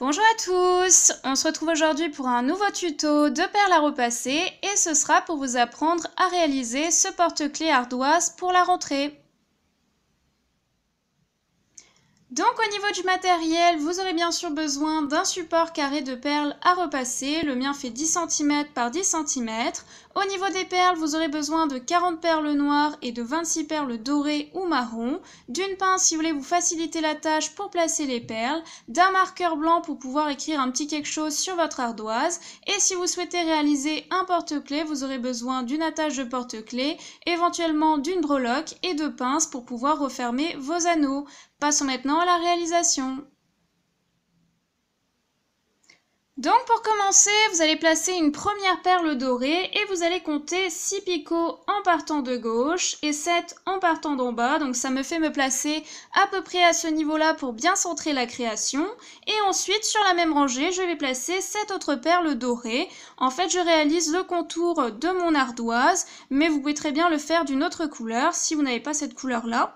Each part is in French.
Bonjour à tous On se retrouve aujourd'hui pour un nouveau tuto de perles à repasser et ce sera pour vous apprendre à réaliser ce porte-clés ardoise pour la rentrée. Donc au niveau du matériel, vous aurez bien sûr besoin d'un support carré de perles à repasser, le mien fait 10 cm par 10 cm. Au niveau des perles, vous aurez besoin de 40 perles noires et de 26 perles dorées ou marron, d'une pince si vous voulez vous faciliter la tâche pour placer les perles, d'un marqueur blanc pour pouvoir écrire un petit quelque chose sur votre ardoise, et si vous souhaitez réaliser un porte-clés, vous aurez besoin d'une attache de porte-clés, éventuellement d'une breloque et de pinces pour pouvoir refermer vos anneaux. Passons maintenant à la réalisation. Donc pour commencer, vous allez placer une première perle dorée et vous allez compter 6 picots en partant de gauche et 7 en partant d'en bas. Donc ça me fait me placer à peu près à ce niveau-là pour bien centrer la création. Et ensuite, sur la même rangée, je vais placer 7 autres perles dorées. En fait, je réalise le contour de mon ardoise, mais vous pouvez très bien le faire d'une autre couleur si vous n'avez pas cette couleur-là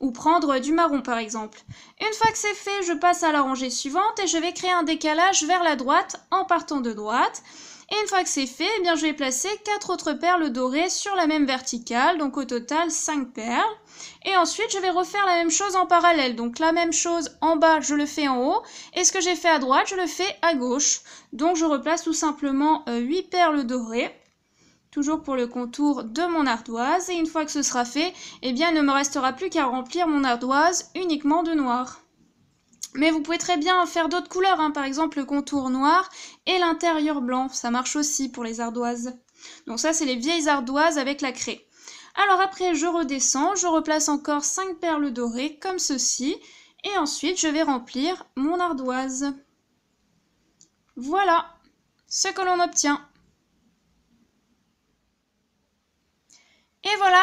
ou prendre du marron par exemple. Une fois que c'est fait, je passe à la rangée suivante et je vais créer un décalage vers la droite en partant de droite. Et une fois que c'est fait, eh bien, je vais placer quatre autres perles dorées sur la même verticale, donc au total 5 perles. Et ensuite, je vais refaire la même chose en parallèle. Donc la même chose en bas, je le fais en haut, et ce que j'ai fait à droite, je le fais à gauche. Donc je replace tout simplement 8 euh, perles dorées toujours pour le contour de mon ardoise. Et une fois que ce sera fait, eh bien, il ne me restera plus qu'à remplir mon ardoise uniquement de noir. Mais vous pouvez très bien faire d'autres couleurs, hein. par exemple le contour noir et l'intérieur blanc. Ça marche aussi pour les ardoises. Donc ça, c'est les vieilles ardoises avec la craie. Alors après, je redescends, je replace encore 5 perles dorées comme ceci. Et ensuite, je vais remplir mon ardoise. Voilà ce que l'on obtient.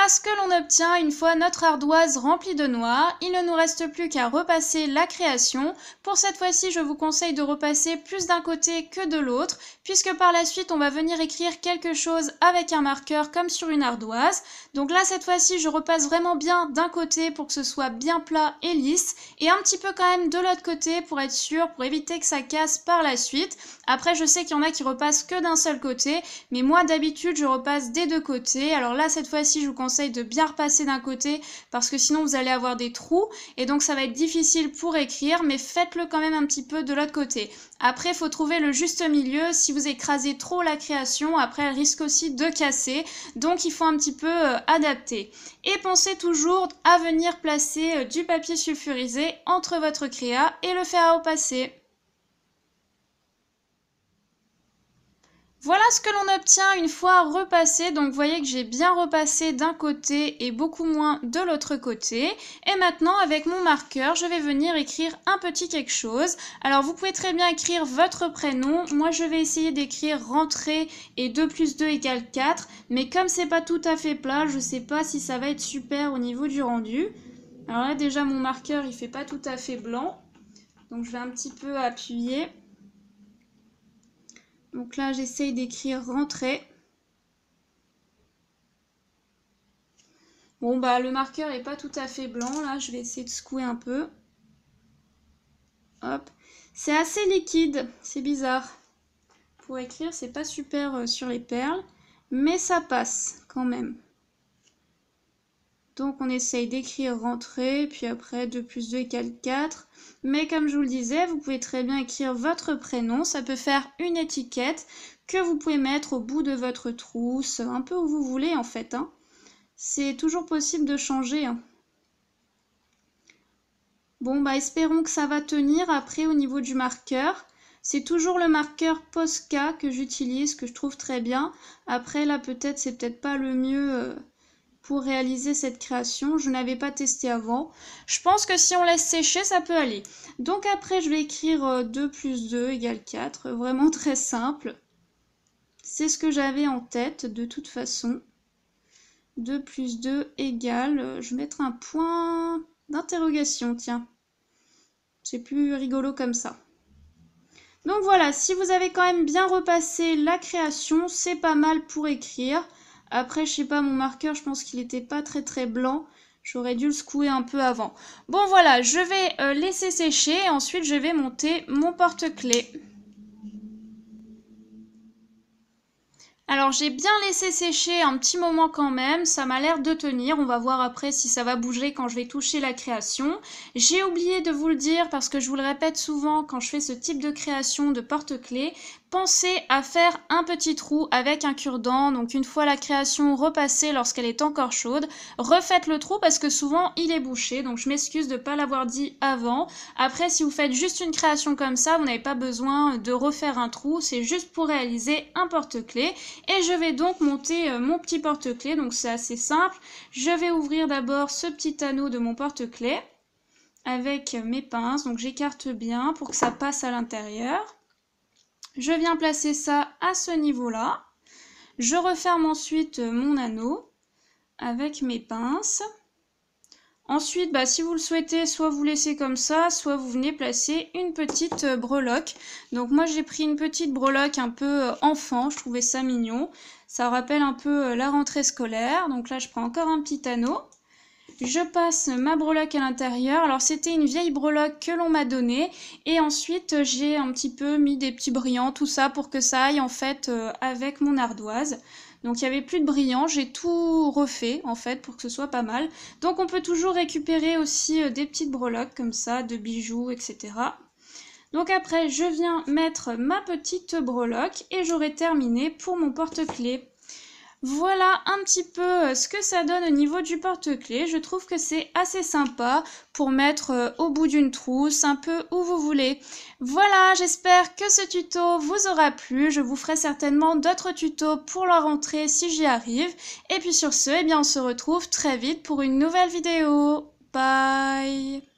ce que l'on obtient une fois notre ardoise remplie de noir. Il ne nous reste plus qu'à repasser la création. Pour cette fois-ci, je vous conseille de repasser plus d'un côté que de l'autre, puisque par la suite, on va venir écrire quelque chose avec un marqueur comme sur une ardoise. Donc là, cette fois-ci, je repasse vraiment bien d'un côté pour que ce soit bien plat et lisse, et un petit peu quand même de l'autre côté pour être sûr, pour éviter que ça casse par la suite. Après, je sais qu'il y en a qui repassent que d'un seul côté, mais moi, d'habitude, je repasse des deux côtés. Alors là, cette fois-ci, je vous conseille conseille de bien repasser d'un côté parce que sinon vous allez avoir des trous et donc ça va être difficile pour écrire mais faites-le quand même un petit peu de l'autre côté. Après il faut trouver le juste milieu, si vous écrasez trop la création après elle risque aussi de casser donc il faut un petit peu euh, adapter. Et pensez toujours à venir placer euh, du papier sulfurisé entre votre créa et le fer à repasser. Voilà ce que l'on obtient une fois repassé. Donc vous voyez que j'ai bien repassé d'un côté et beaucoup moins de l'autre côté. Et maintenant avec mon marqueur, je vais venir écrire un petit quelque chose. Alors vous pouvez très bien écrire votre prénom. Moi je vais essayer d'écrire rentrée et 2 plus 2 égale 4. Mais comme c'est pas tout à fait plat, je sais pas si ça va être super au niveau du rendu. Alors là déjà mon marqueur il fait pas tout à fait blanc. Donc je vais un petit peu appuyer. Donc là, j'essaye d'écrire rentrer. Bon, bah, le marqueur n'est pas tout à fait blanc. Là, je vais essayer de secouer un peu. Hop. C'est assez liquide. C'est bizarre. Pour écrire, c'est pas super euh, sur les perles. Mais ça passe quand même. Donc on essaye d'écrire rentrée, puis après 2 plus 2 égale 4. Mais comme je vous le disais, vous pouvez très bien écrire votre prénom, ça peut faire une étiquette que vous pouvez mettre au bout de votre trousse, un peu où vous voulez en fait. Hein. C'est toujours possible de changer. Hein. Bon, bah espérons que ça va tenir après au niveau du marqueur. C'est toujours le marqueur Posca que j'utilise, que je trouve très bien. Après là peut-être c'est peut-être pas le mieux... Euh, pour réaliser cette création. Je n'avais pas testé avant. Je pense que si on laisse sécher, ça peut aller. Donc après, je vais écrire 2 euh, plus 2 égale 4. Vraiment très simple. C'est ce que j'avais en tête de toute façon. 2 plus 2 égale... Euh, je vais mettre un point d'interrogation, tiens. C'est plus rigolo comme ça. Donc voilà, si vous avez quand même bien repassé la création, c'est pas mal pour écrire. Après, je sais pas, mon marqueur, je pense qu'il n'était pas très très blanc. J'aurais dû le secouer un peu avant. Bon voilà, je vais euh, laisser sécher ensuite je vais monter mon porte-clés. Alors j'ai bien laissé sécher un petit moment quand même, ça m'a l'air de tenir, on va voir après si ça va bouger quand je vais toucher la création. J'ai oublié de vous le dire parce que je vous le répète souvent quand je fais ce type de création de porte-clés, pensez à faire un petit trou avec un cure-dent, donc une fois la création repassée lorsqu'elle est encore chaude, refaites le trou parce que souvent il est bouché, donc je m'excuse de ne pas l'avoir dit avant. Après si vous faites juste une création comme ça, vous n'avez pas besoin de refaire un trou, c'est juste pour réaliser un porte-clés et je vais donc monter euh, mon petit porte-clés, donc c'est assez simple. Je vais ouvrir d'abord ce petit anneau de mon porte-clés avec mes pinces, donc j'écarte bien pour que ça passe à l'intérieur. Je viens placer ça à ce niveau-là. Je referme ensuite mon anneau avec mes pinces. Ensuite, bah, si vous le souhaitez, soit vous laissez comme ça, soit vous venez placer une petite euh, breloque. Donc moi j'ai pris une petite breloque un peu euh, enfant, je trouvais ça mignon. Ça rappelle un peu euh, la rentrée scolaire. Donc là je prends encore un petit anneau. Je passe ma breloque à l'intérieur. Alors c'était une vieille breloque que l'on m'a donnée. Et ensuite j'ai un petit peu mis des petits brillants, tout ça pour que ça aille en fait avec mon ardoise. Donc il n'y avait plus de brillant, j'ai tout refait en fait pour que ce soit pas mal. Donc on peut toujours récupérer aussi euh, des petites breloques comme ça, de bijoux, etc. Donc après, je viens mettre ma petite breloque et j'aurai terminé pour mon porte-clés. Voilà un petit peu euh, ce que ça donne au niveau du porte-clés. Je trouve que c'est assez sympa pour mettre euh, au bout d'une trousse, un peu où vous voulez. Voilà, j'espère que ce tuto vous aura plu. Je vous ferai certainement d'autres tutos pour la rentrée si j'y arrive. Et puis sur ce, eh bien, on se retrouve très vite pour une nouvelle vidéo. Bye